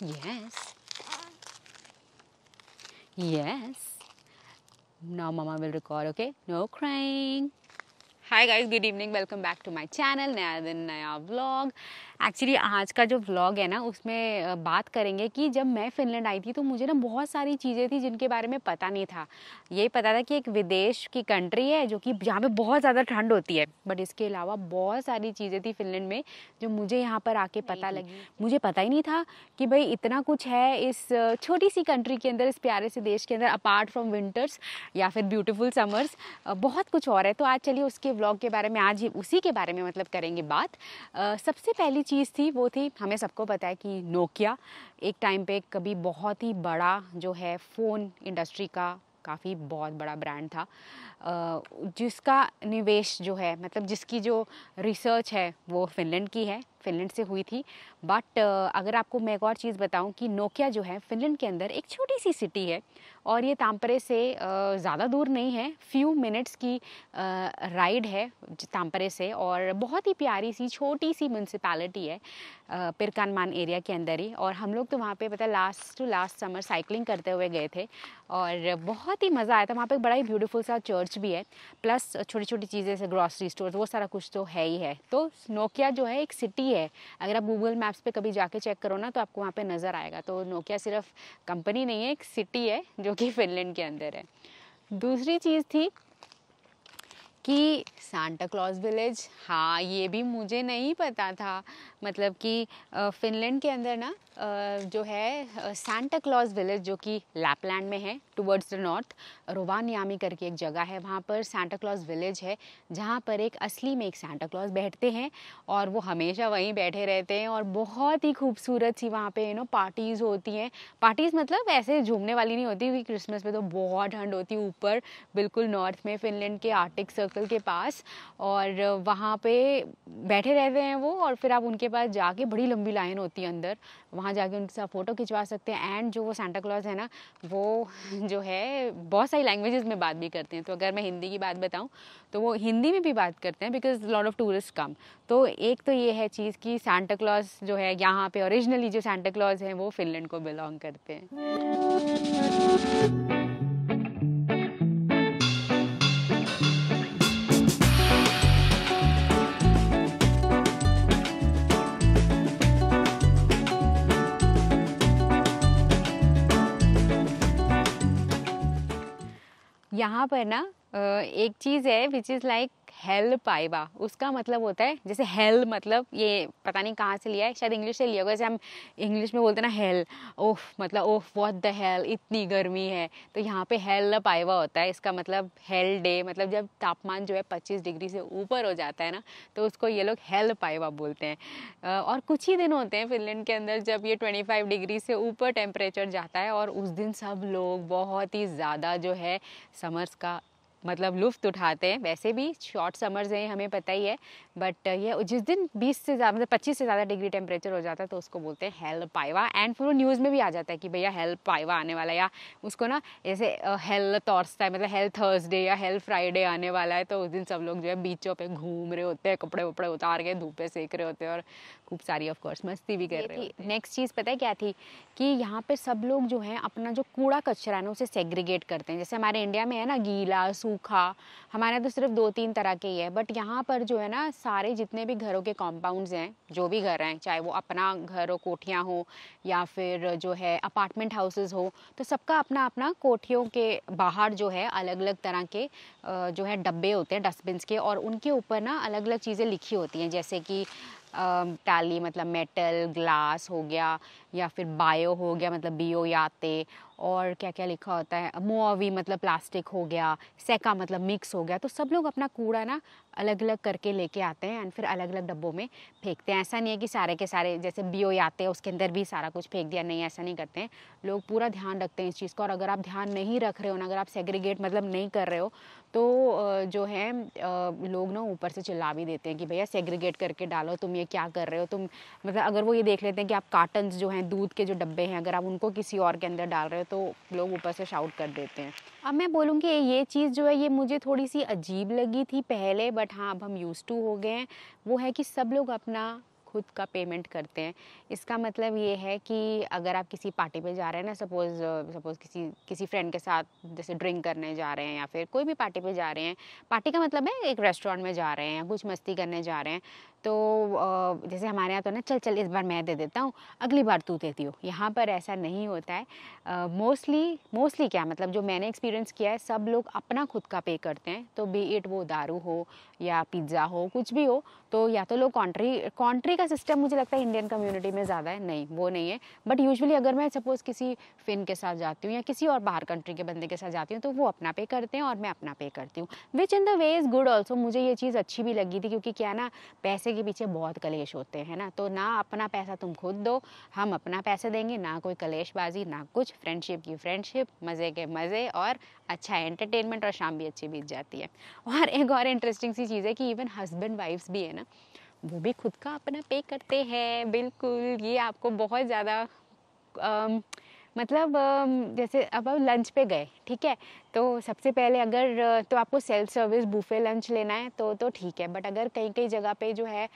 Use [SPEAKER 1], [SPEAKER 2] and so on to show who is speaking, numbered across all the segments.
[SPEAKER 1] Yes. Yes. Now mama will record, okay? No crying. Hi guys, good evening. Welcome back to my channel. Naya Naya Vlog. Actually आज का जो vlog है ना उसमें बात करेंगे कि जब मैं फिनलैंड आई थी तो मुझे ना बहुत सारी चीज़ें थी जिनके बारे में पता नहीं था यही पता था कि एक विदेश की कंट्री है जो कि जहाँ पे बहुत ज़्यादा ठंड होती है बट इसके अलावा बहुत सारी चीज़ें थी फिनलैंड में जो मुझे यहाँ पर आके पता लगी मुझे पता ही नहीं था कि भाई इतना कुछ है इस छोटी सी कंट्री के अंदर इस प्यारे से देश के अंदर अपार्ट फ्रॉम विंटर्स या फिर ब्यूटिफुल समर्स बहुत कुछ और है तो आज चलिए उसके ब्लॉग के बारे में आज ही उसी के बारे में मतलब करेंगे बात सबसे पहली चीज़ थी वो थी हमें सबको पता है कि नोकिया एक टाइम पे कभी बहुत ही बड़ा जो है फ़ोन इंडस्ट्री का काफ़ी बहुत बड़ा ब्रांड था जिसका निवेश जो है मतलब जिसकी जो रिसर्च है वो फिनलैंड की है फिनलैंड से हुई थी बट अगर आपको मैं एक और चीज़ बताऊं कि नोकिया जो है फिनलैंड के अंदर एक छोटी सी सिटी है और ये तामपरे से ज़्यादा दूर नहीं है फ्यू मिनट्स की राइड है तामपरे से और बहुत ही प्यारी सी छोटी सी म्यूनसिपैलिटी है पिरकानमान एरिया के अंदर ही और हम लोग तो वहाँ पे पता last to last summer cycling करते हुए गए थे और बहुत ही मज़ा आया था वहाँ पे बड़ा ही ब्यूटीफुल सा चर्च खर्च भी है प्लस छोटी छोटी चीज़ें जैसे ग्रॉसरी स्टोर वो सारा कुछ तो है ही है तो नोकिया जो है एक सिटी है अगर आप गूगल मैप्स पे कभी जाके चेक करो ना तो आपको वहाँ पे नज़र आएगा तो नोकिया सिर्फ कंपनी नहीं है एक सिटी है जो कि फिनलैंड के अंदर है दूसरी चीज़ थी कि सांता क्लॉज विलेज हाँ ये भी मुझे नहीं पता था मतलब कि फिनलैंड के अंदर ना जो है सेंटा क्लॉज विलेज जो कि लैपलैंड में है टुवर्ड्स द नॉर्थ रोवानियामी करके एक जगह है वहाँ पर सेंटा क्लॉज विलेज है जहाँ पर एक असली में एक सेंटा क्लॉज बैठते हैं और वो हमेशा वहीं बैठे रहते हैं और बहुत ही खूबसूरत सी वहाँ पे यू नो पार्टीज़ होती हैं पार्टीज़ मतलब ऐसे झूमने वाली नहीं होती क्योंकि क्रिसमस में तो बहुत ठंड होती है ऊपर बिल्कुल नॉर्थ में फिनलैंड के आर्टिक सर्कल के पास और वहाँ पे बैठे रहते हैं वो और फिर आप उनके पास जाके बड़ी लंबी लाइन होती है अंदर वहाँ वहाँ जाके उनके साथ फ़ोटो खिंचवा सकते हैं एंड जो वो सेंटा क्लॉज है ना वो जो है बहुत सारी लैंग्वेजेस में बात भी करते हैं तो अगर मैं हिंदी की बात बताऊँ तो वो हिंदी में भी बात करते हैं because lot of tourist come तो एक तो ये है चीज़ कि सेंटा क्लॉज जो है यहाँ पे ओरिजिनली जो सेंटा क्लॉज हैं वो फिनलैंड को बिलोंग करते हैं यहाँ पर ना एक चीज़ है विच इज़ लाइक हेल पाइबा उसका मतलब होता है जैसे हेल मतलब ये पता नहीं कहाँ से लिया है शायद इंग्लिश से लिया होगा जैसे हम इंग्लिश में बोलते हैं ना हेल ओफ मतलब ओह वॉट द हेल इतनी गर्मी है तो यहाँ पे हेल पाइबा होता है इसका मतलब हेल डे मतलब जब तापमान जो है पच्चीस डिग्री से ऊपर हो जाता है ना तो उसको ये लोग हेल पाइबा बोलते हैं और कुछ ही दिन होते हैं फिनलैंड के अंदर जब ये ट्वेंटी फाइव डिग्री से ऊपर टेम्परेचर जाता है और उस दिन सब लोग बहुत ही ज़्यादा जो है समर्स का मतलब लुफ्त उठाते हैं वैसे भी शॉर्ट समर्स हैं हमें पता ही है बट ये जिस दिन 20 से ज़्यादा मतलब 25 से ज़्यादा डिग्री टेम्परेचर हो जाता है तो उसको बोलते हैं हेल पाइवा एंड फिर वो न्यूज़ में भी आ जाता है कि भैया हेल पाइवा आने वाला है या उसको ना जैसे हेल तोर्सता है मतलब हेल थर्सडे या हेल फ्राइडे आने वाला है तो उस दिन सब लोग जो है बीचों पर घूम रहे होते हैं कपड़े वपड़े उतार के धूपे सेक रहे होते हैं और खूब सारी ऑफकोर्स मस्ती भी कर रही होते नेक्स्ट चीज़ पता है क्या थी कि यहाँ पर सब लोग जो है अपना जो कूड़ा कचरा है ना उसे सेग्रीगेट करते हैं जैसे हमारे इंडिया में है ना गीला सूखा हमारे तो सिर्फ दो तीन तरह के ही है बट यहाँ पर जो है ना सारे जितने भी घरों के कॉम्पाउंड्स हैं जो भी घर हैं चाहे वो अपना घर हो कोठियाँ हो या फिर जो है अपार्टमेंट हाउसेज हो तो सबका अपना अपना कोठियों के बाहर जो है अलग अलग तरह के जो है डब्बे होते हैं डस्टबिन के और उनके ऊपर ना अलग अलग चीज़ें लिखी होती हैं जैसे कि टाली मतलब मेटल ग्लास हो गया या फिर बायो हो गया मतलब बीओ याते और क्या क्या लिखा होता है मोवी मतलब प्लास्टिक हो गया सेका मतलब मिक्स हो गया तो सब लोग अपना कूड़ा ना अलग अलग करके लेके आते हैं एंड फिर अलग अलग डब्बों में फेंकते हैं ऐसा नहीं है कि सारे के सारे जैसे बी ओ आते हैं उसके अंदर भी सारा कुछ फेंक दिया नहीं ऐसा नहीं करते हैं लोग पूरा ध्यान रखते हैं इस चीज़ का और अगर आप ध्यान नहीं रख रहे हो ना अगर आप सेग्रीगेट मतलब नहीं कर रहे हो तो जो है लोग ना ऊपर से चिल्ला भी देते हैं कि भैया सेग्रीगेट करके डालो तुम ये क्या कर रहे हो तुम मतलब अगर वो ये देख लेते हैं कि आप कार्टन जो है हैं दूध के जो डब्बे हैं अगर आप उनको किसी और के अंदर डाल रहे हो तो लोग ऊपर से शाउट कर देते हैं अब मैं बोलूँगी ये चीज़ जो है ये मुझे थोड़ी सी अजीब लगी थी पहले बट हाँ अब हम यूज़ टू हो गए हैं वो है कि सब लोग अपना खुद का पेमेंट करते हैं इसका मतलब ये है कि अगर आप किसी पार्टी पे जा रहे हैं ना सपोज़ सपोज़ किसी किसी फ्रेंड के साथ जैसे ड्रिंक करने जा रहे हैं या फिर कोई भी पार्टी पे जा रहे हैं पार्टी का मतलब है एक रेस्टोरेंट में जा रहे हैं या कुछ मस्ती करने जा रहे हैं तो जैसे हमारे यहाँ तो ना चल चल इस बार मैं दे देता हूँ अगली बार तू देती हो यहाँ पर ऐसा नहीं होता है मोस्टली मोस्टली क्या मतलब जो मैंने एक्सपीरियंस किया है सब लोग अपना खुद का पे करते हैं तो बी इट वो दारू हो या पिज़्ज़ा हो कुछ भी हो तो या तो लोग कॉन्ट्री कॉन्ट्री का सिस्टम मुझे लगता है इंडियन कम्युनिटी में ज़्यादा है नहीं वो नहीं है बट यूजली अगर मैं सपोज़ किसी फिन के साथ जाती हूँ या किसी और बाहर कंट्री के बंदे के साथ जाती हूँ तो वो अपना पे करते हैं और मैं अपना पे करती हूँ which in the way is good also मुझे ये चीज़ अच्छी भी लगी थी क्योंकि क्या ना पैसे पैसे के पीछे बहुत कलेश होते हैं ना तो ना अपना पैसा तुम खुद दो हम अपना पैसे देंगे ना कोई कलेशबाजी ना कुछ फ्रेंडशिप की फ्रेंडशिप मज़े के मज़े और अच्छा एंटरटेनमेंट और शाम भी अच्छी बीत जाती है और एक और इंटरेस्टिंग सी चीज़ है कि इवन हस्बैंड वाइफ्स भी है ना वो भी खुद का अपना पे करते हैं बिल्कुल ये आपको बहुत ज़्यादा मतलब जैसे अब आप लंच पे गए ठीक है तो सबसे पहले अगर तो आपको सेल्फ सर्विस बूफे लंच लेना है तो तो ठीक है बट अगर कहीं कहीं जगह पे जो है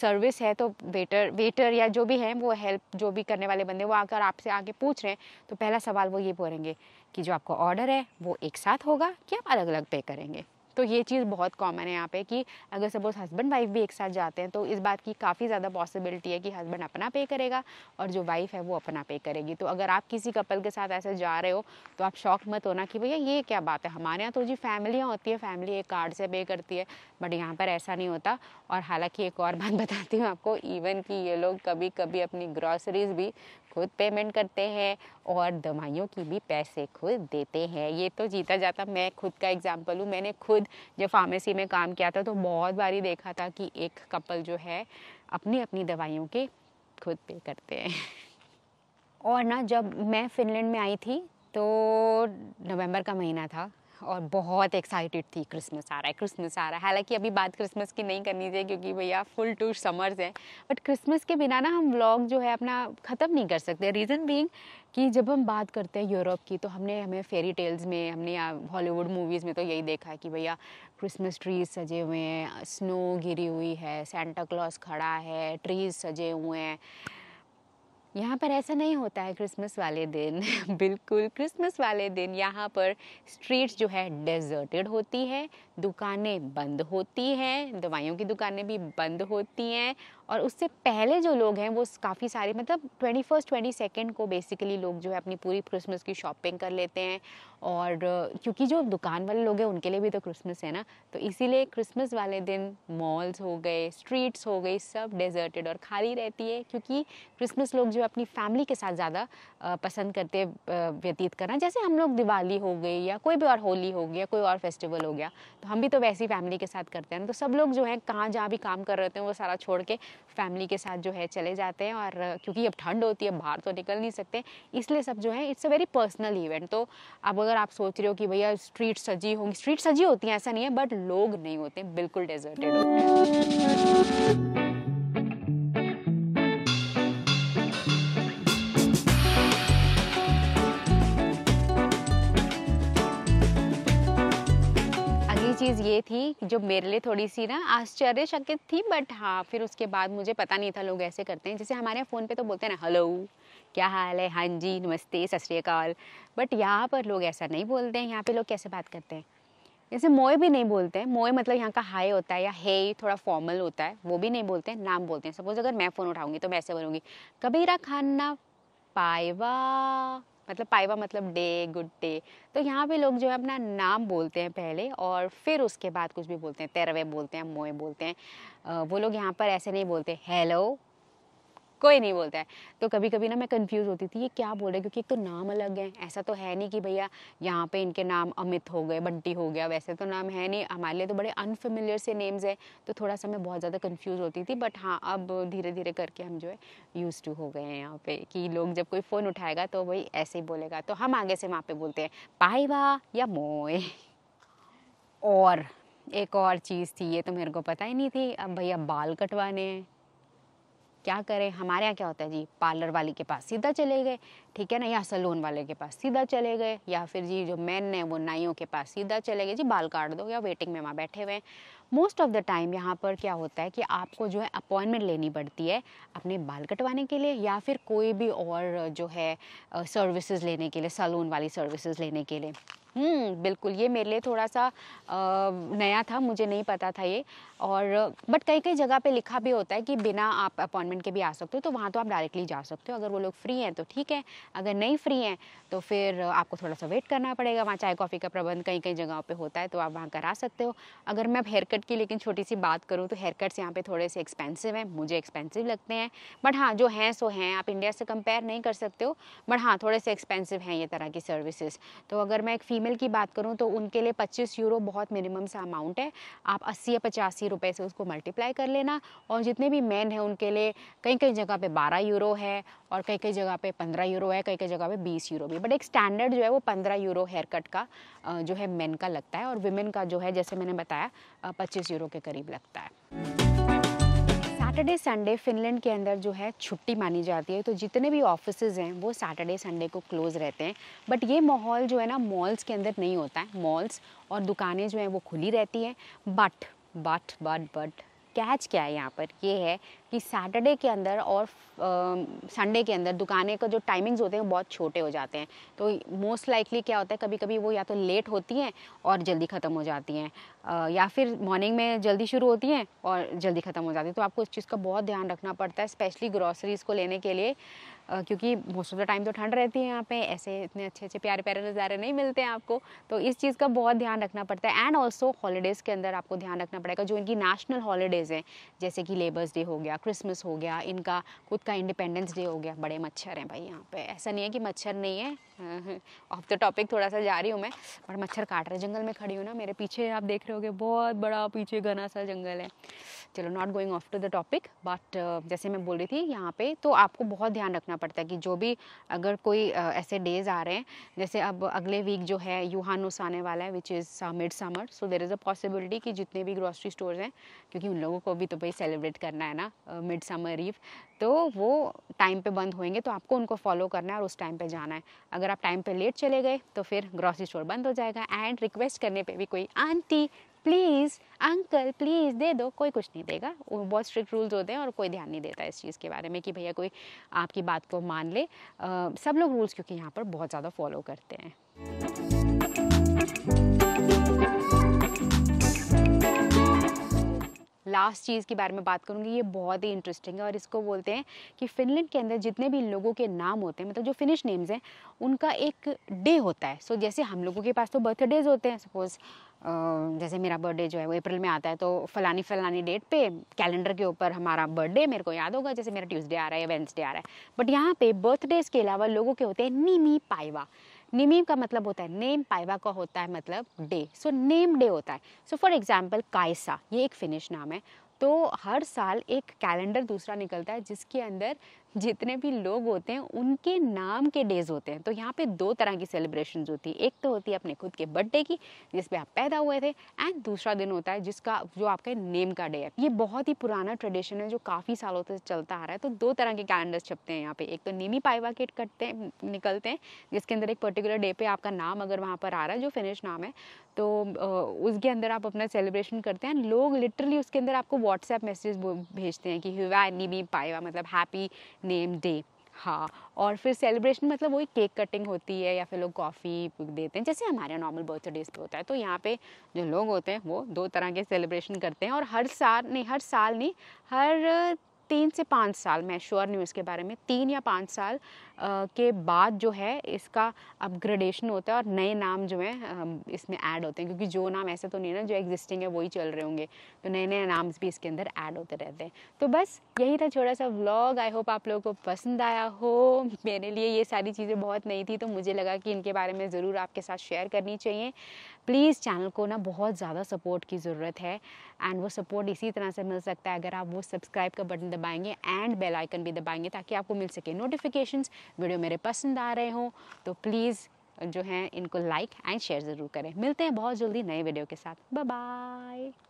[SPEAKER 1] सर्विस है तो वेटर वेटर या जो भी है वो हेल्प जो भी करने वाले बंदे वो आकर आपसे आगे पूछ रहे हैं तो पहला सवाल वो ये बोलेंगे कि जो आपका ऑर्डर है वो एक साथ होगा कि आप अलग अलग पे करेंगे तो ये चीज़ बहुत कॉमन है यहाँ पे कि अगर सपोज़ हस्बैंड वाइफ भी एक साथ जाते हैं तो इस बात की काफ़ी ज़्यादा पॉसिबिलिटी है कि हस्बैंड अपना पे करेगा और जो वाइफ है वो अपना पे करेगी तो अगर आप किसी कपल के साथ ऐसे जा रहे हो तो आप शौक मत होना कि भैया ये क्या बात है हमारे यहाँ तो जी फैमिलियाँ होती है फैमिली एक कार्ड से पे करती है बट यहाँ पर ऐसा नहीं होता और हालाँकि एक और बात बताती हूँ आपको इवन कि ये लोग कभी कभी अपनी ग्रॉसरीज भी खुद पेमेंट करते हैं और दवाइयों की भी पैसे खुद देते हैं ये तो जीता जाता मैं खुद का एग्जाम्पल हूँ मैंने खुद जब फार्मेसी में काम किया था तो बहुत बारी देखा था कि एक कपल जो है अपनी अपनी दवाइयों के खुद पे करते हैं और ना जब मैं फिनलैंड में आई थी तो नवंबर का महीना था और बहुत एक्साइटेड थी क्रिसमस आ रहा है क्रिसमस आ रहा है हालांकि अभी बात क्रिसमस की नहीं करनी चाहिए क्योंकि भैया फुल टू समर्स हैं बट क्रिसमस के बिना ना हम व्लॉग जो है अपना ख़त्म नहीं कर सकते रीज़न बीइंग कि जब हम बात करते हैं यूरोप की तो हमने हमें फेरी टेल्स में हमने हॉलीवुड मूवीज़ में तो यही देखा है कि भैया क्रिसमस ट्रीज सजे हुए हैं स्नो गिरी हुई है सेंटा क्लॉस खड़ा है ट्रीज सजे हुए हैं यहाँ पर ऐसा नहीं होता है क्रिसमस वाले दिन बिल्कुल क्रिसमस वाले दिन यहाँ पर स्ट्रीट्स जो है डेजर्टेड होती है दुकानें बंद होती हैं दवाइयों की दुकानें भी बंद होती हैं और उससे पहले जो लोग हैं वो काफ़ी सारे मतलब ट्वेंटी फर्स्ट ट्वेंटी सेकेंड को बेसिकली लोग जो है अपनी पूरी क्रिसमस की शॉपिंग कर लेते हैं और क्योंकि जो दुकान वाले लोग हैं उनके लिए भी तो क्रिसमस है ना तो इसीलिए क्रिसमस वाले दिन मॉल्स हो गए स्ट्रीट्स हो गई सब डेजर्टेड और खाली रहती है क्योंकि क्रिसमस लोग जो अपनी फैमिली के साथ ज़्यादा पसंद करते व्यतीत करना जैसे हम लोग दिवाली हो गई या कोई भी और होली हो गया कोई और फेस्टिवल हो गया तो हम भी तो वैसे ही फैमिली के साथ करते हैं तो सब लोग जो है कहाँ जहाँ भी काम कर रहे थे हैं वो सारा छोड़ के फैमिली के साथ जो है चले जाते हैं और क्योंकि अब ठंड होती है बाहर तो निकल नहीं सकते इसलिए सब जो है it's a very personal event तो अब अगर आप सोच रहे हो कि भैया स्ट्रीट सजी होंगी स्ट्रीट सजी होती हैं ऐसा नहीं है बट लोग नहीं होते बिल्कुल डेजर्टेड होते हैं ये थी जो मेरे लिए थोड़ी सी ना आश्चर्यचकित थी बट हाँ फिर उसके बाद मुझे पता नहीं था लोग ऐसे करते हैं जैसे हमारे यहाँ फ़ोन पे तो बोलते हैं ना हेलो क्या हाल है हाँ जी नमस्ते सत श्रीकाल बट यहाँ पर लोग ऐसा नहीं बोलते हैं यहाँ पे लोग कैसे बात करते हैं जैसे मोए भी नहीं बोलते हैं मोए मतलब यहाँ का हाई होता है या हे थोड़ा फॉर्मल होता है वो भी नहीं बोलते हैं नाम बोलते हैं सपोज अगर मैं फ़ोन उठाऊंगी तो मैं ऐसे बोलूँगी कबीरा खाना पाएवा मतलब पाइवा मतलब डे गुड डे तो यहाँ पे लोग जो है अपना नाम बोलते हैं पहले और फिर उसके बाद कुछ भी बोलते हैं तेरवे बोलते हैं मोए बोलते हैं वो लोग यहाँ पर ऐसे नहीं बोलते हेलो कोई नहीं बोलता है तो कभी कभी ना मैं कंफ्यूज होती थी ये क्या बोल रहे क्योंकि एक तो नाम अलग है ऐसा तो है नहीं कि भैया यहाँ पे इनके नाम अमित हो गए बंटी हो गया वैसे तो नाम है नहीं हमारे लिए तो बड़े अनफेमिलियर से नेम्स है तो थोड़ा सा मैं बहुत ज़्यादा कन्फ्यूज़ होती थी बट हाँ अब धीरे धीरे करके हम जो है यूज़ टू हो गए हैं यहाँ पे कि लोग जब कोई फ़ोन उठाएगा तो वही ऐसे ही बोलेगा तो हम आगे से वहाँ पे बोलते हैं पाइवा या मोए और एक और चीज़ थी ये तो मेरे को पता ही नहीं थी अब भैया बाल कटवाने हैं क्या करें हमारे यहाँ क्या होता है जी पार्लर वाले के पास सीधा चले गए ठीक है ना या सलून वाले के पास सीधा चले गए या फिर जी जो मैन है वो नाइयों के पास सीधा चले गए जी बाल काट दो या वेटिंग में वहाँ बैठे हुए हैं मोस्ट ऑफ़ द टाइम यहाँ पर क्या होता है कि आपको जो है अपॉइंटमेंट लेनी पड़ती है अपने बाल कटवाने के लिए या फिर कोई भी और जो है सर्विसेज लेने के लिए सलून वाली सर्विसेज लेने के लिए हम्म, बिल्कुल ये मेरे लिए थोड़ा सा नया था मुझे नहीं पता था ये और बट कई कई जगह पे लिखा भी होता है कि बिना आप अपॉइंटमेंट के भी आ सकते हो तो वहाँ तो आप डायरेक्टली जा सकते हो अगर वो लोग फ्री हैं तो ठीक है अगर नहीं फ्री हैं तो फिर आपको थोड़ा सा वेट करना पड़ेगा वहाँ चाय कॉफ़ी का प्रबंध कई कई जगहों पर होता है तो आप वहाँ करा सकते हो अगर मैं हेयर कट की लेकिन छोटी सी बात करूँ तो हेयर कट्स यहाँ पर थोड़े से एक्सपेंसिव हैं मुझे एक्सपेंसिव लगते हैं बट हाँ जो हैं सो हैं आप इंडिया से कंपेयर नहीं कर सकते हो बट हाँ थोड़े से एक्सपेंसिव हैं ये तरह की सर्विसेज तो अगर मैं एक फीमेल फीमेल की बात करूँ तो उनके लिए पच्चीस यूरो बहुत मिनिमम सा अमाउंट है आप अस्सी या पचासी रुपये से उसको मल्टीप्लाई कर लेना और जितने भी मैन हैं उनके लिए कई कई जगह पे बारह यूरो है और कई कई जगह पे पंद्रह यूरो है कई कई जगह पे बीस यूरो भी बट एक स्टैंडर्ड जो है वो पंद्रह यूरो हेयर कट का जो है मेन का लगता है और वुमेन का जो है जैसे मैंने बताया पच्चीस यूरो के करीब लगता है सैटरडे संडे फिनलैंड के अंदर जो है छुट्टी मानी जाती है तो जितने भी ऑफिस हैं वो सैटरडे संडे को क्लोज़ रहते हैं बट ये माहौल जो है ना मॉल्स के अंदर नहीं होता है मॉल्स और दुकानें जो हैं वो खुली रहती हैं but but but but catch क्या है यहाँ पर ये है कि सैटरडे के अंदर और संडे के अंदर दुकानें का जो टाइमिंग्स होते हैं बहुत छोटे हो जाते हैं तो मोस्ट लाइकली क्या होता है कभी कभी वो या तो लेट होती हैं और जल्दी ख़त्म हो जाती हैं या फिर मॉर्निंग में जल्दी शुरू होती हैं और जल्दी ख़त्म हो जाती है तो आपको इस चीज़ का बहुत ध्यान रखना पड़ता है स्पेशली ग्रॉसरीज़ को लेने के लिए क्योंकि मोस्ट ऑफ द टाइम तो ठंड रहती है यहाँ पे ऐसे इतने अच्छे अच्छे प्यारे प्यारे नज़ारे नहीं मिलते हैं आपको तो इस चीज़ का बहुत ध्यान रखना पड़ता है एंड ऑल्सो हॉलीडेज़ के अंदर आपको ध्यान रखना पड़ेगा जो इनकी नेशनल हॉलीडेज़ हैं जैसे कि लेबर्स डे हो गया क्रिसमस हो गया इनका खुद का इंडिपेंडेंस डे हो गया बड़े मच्छर हैं भाई यहाँ पे ऐसा नहीं है कि मच्छर नहीं है ऑफ द टॉपिक थोड़ा सा जा रही हूँ मैं बट मच्छर काट रहे जंगल में खड़ी हूँ ना मेरे पीछे आप देख रहे हो बहुत बड़ा पीछे घना सा जंगल है चलो not going off to the topic but जैसे मैं बोल रही थी यहाँ पे तो आपको बहुत ध्यान रखना पड़ता है कि जो भी अगर कोई uh, ऐसे डेज आ रहे हैं जैसे अब अगले वीक जो है यूहानोस आने वाला है which is mid summer so there is a possibility कि जितने भी ग्रॉसरी स्टोर्स हैं क्योंकि उन लोगों को भी तो भाई सेलिब्रेट करना है ना मिड समर ईव तो वो टाइम पे बंद होएंगे तो आपको उनको फॉलो करना है और उस टाइम पे जाना है अगर आप टाइम पे लेट चले गए तो फिर ग्रॉसरी स्टोर बंद हो जाएगा एंड रिक्वेस्ट करने पे भी कोई आंटी प्लीज़ अंकल प्लीज़ दे दो कोई कुछ नहीं देगा वो बहुत स्ट्रिक्ट रूल्स होते हैं और कोई ध्यान नहीं देता इस चीज़ के बारे में कि भैया कोई आपकी बात को मान ले आ, सब लोग रूल्स क्योंकि यहाँ पर बहुत ज़्यादा फॉलो करते हैं लास्ट चीज़ के बारे में बात करूँगी ये बहुत ही इंटरेस्टिंग है और इसको बोलते हैं कि फिनलैंड के अंदर जितने भी लोगों के नाम होते हैं मतलब जो फिनिश नेम्स हैं उनका एक डे होता है सो so, जैसे हम लोगों के पास तो बर्थडेज होते हैं सपोज़ जैसे मेरा बर्थडे जो है वो अप्रैल में आता है तो फलानी फलानी डेट पे कैलेंडर के ऊपर हमारा बर्थडे मेरे को याद होगा जैसे मेरा ट्यूसडे आ रहा है या वेंसडे आ रहा है बट यहाँ पे बर्थडेज के अलावा लोगों के होते हैं नीमी पाइवा निमीम का मतलब होता है नेम पाइवा का होता है मतलब डे सो नेम डे होता है सो फॉर एग्जाम्पल कायसा ये एक फिनिश नाम है तो हर साल एक कैलेंडर दूसरा निकलता है जिसके अंदर जितने भी लोग होते हैं उनके नाम के डेज होते हैं तो यहाँ पे दो तरह की सेलिब्रेशन होती है एक तो होती है अपने खुद के बर्थडे की जिसपे आप पैदा हुए थे एंड दूसरा दिन होता है जिसका जो आपके नेम का डे है ये बहुत ही पुराना ट्रेडिशन है जो काफ़ी सालों से चलता आ रहा है तो दो तरह के कैलेंडर्स छपते हैं यहाँ पे एक तो नेमी पाइवा किट कटते हैं निकलते हैं जिसके अंदर एक पर्टिकुलर डे पे आपका नाम अगर वहाँ पर आ रहा है जो फिनिश नाम है तो उसके अंदर आप अपना सेलिब्रेशन करते हैं लोग लिटरली उसके अंदर आपको व्हाट्सएप मैसेज भेजते हैं कि हुआ नीमी पाइवा मतलब हैप्पी नेम डे हाँ और फिर सेलिब्रेशन मतलब वही केक कटिंग होती है या फिर लोग कॉफ़ी देते हैं जैसे हमारे नॉर्मल बर्थडेज पे होता है तो यहाँ पे जो लोग होते हैं वो दो तरह के सेलिब्रेशन करते हैं और हर साल नहीं हर साल नहीं हर तीन से पाँच साल मैं श्योर न्यूज़ के बारे में तीन या पाँच साल के बाद जो है इसका अपग्रेडेशन होता है और नए नाम जो है इसमें ऐड होते हैं क्योंकि जो नाम ऐसे तो नहीं ना जो एग्जिस्टिंग है वही चल रहे होंगे तो नए नए नाम भी इसके अंदर ऐड होते रहते हैं तो बस यही था छोटा सा व्लॉग आई होप आप लोगों को पसंद आया हो मेरे लिए ये सारी चीज़ें बहुत नई थी तो मुझे लगा कि इनके बारे में ज़रूर आपके साथ शेयर करनी चाहिए प्लीज़ चैनल को ना बहुत ज़्यादा सपोर्ट की ज़रूरत है एंड वो सपोर्ट इसी तरह से मिल सकता है अगर आप वो सब्सक्राइब का बटन दबाएंगे एंड बेल आइकन भी दबाएंगे ताकि आपको मिल सके नोटिफिकेशंस वीडियो मेरे पसंद आ रहे हों तो प्लीज़ जो है इनको लाइक एंड शेयर ज़रूर करें मिलते हैं बहुत जल्दी नए वीडियो के साथ बाय